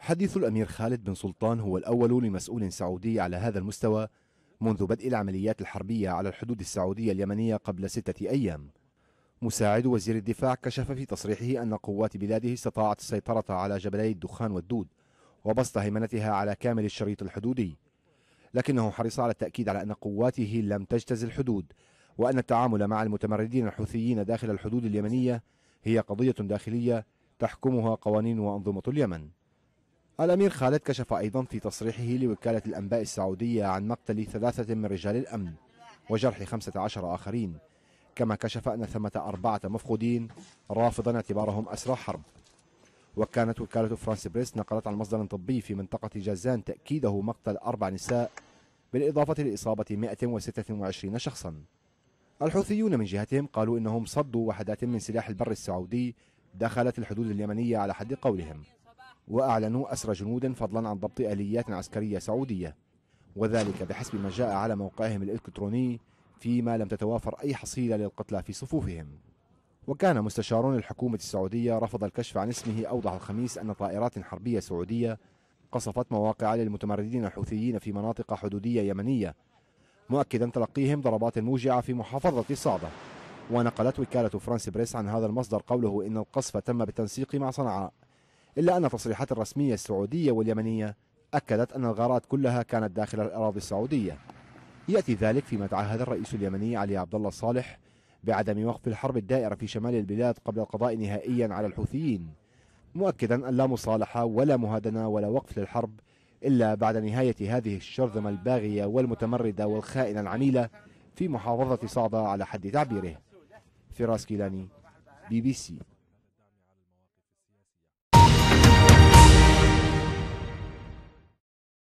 حديث الأمير خالد بن سلطان هو الأول لمسؤول سعودي على هذا المستوى منذ بدء العمليات الحربية على الحدود السعودية اليمنية قبل ستة أيام مساعد وزير الدفاع كشف في تصريحه أن قوات بلاده استطاعت السيطرة على جبلي الدخان والدود وبسط هيمنتها على كامل الشريط الحدودي لكنه حرص على التأكيد على أن قواته لم تجتز الحدود وأن التعامل مع المتمردين الحوثيين داخل الحدود اليمنية هي قضية داخلية تحكمها قوانين وأنظمة اليمن الأمير خالد كشف أيضا في تصريحه لوكالة الأنباء السعودية عن مقتل ثلاثة من رجال الأمن وجرح 15 آخرين كما كشف أن ثمة أربعة مفقودين رافضا اعتبارهم أسرى حرب وكانت وكالة فرانس بريس نقلت عن مصدر طبي في منطقة جازان تأكيده مقتل أربع نساء بالإضافة لإصابة 126 شخصا الحوثيون من جهتهم قالوا إنهم صدوا وحدات من سلاح البر السعودي دخلت الحدود اليمنية على حد قولهم وأعلنوا أسر جنود فضلا عن ضبط آليات عسكرية سعودية وذلك بحسب ما جاء على موقعهم الإلكتروني فيما لم تتوافر أي حصيلة للقتلى في صفوفهم وكان مستشارون الحكومة السعودية رفض الكشف عن اسمه أوضح الخميس أن طائرات حربية سعودية قصفت مواقع للمتمردين الحوثيين في مناطق حدودية يمنية مؤكدا تلقيهم ضربات موجعة في محافظة صعدة ونقلت وكالة فرانس بريس عن هذا المصدر قوله إن القصف تم بالتنسيق مع صنعاء إلا أن تصريحات الرسمية السعودية واليمنية أكدت أن الغارات كلها كانت داخل الأراضي السعودية يأتي ذلك فيما تعهد الرئيس اليمني علي عبد الله صالح بعدم وقف الحرب الدائرة في شمال البلاد قبل القضاء نهائيا على الحوثيين مؤكدا أن لا مصالحة ولا مهادنة ولا وقف للحرب إلا بعد نهاية هذه الشرذمة الباغية والمتمردة والخائنة العميلة في محافظة صعدة على حد تعبيره فراس كيلاني بي بي سي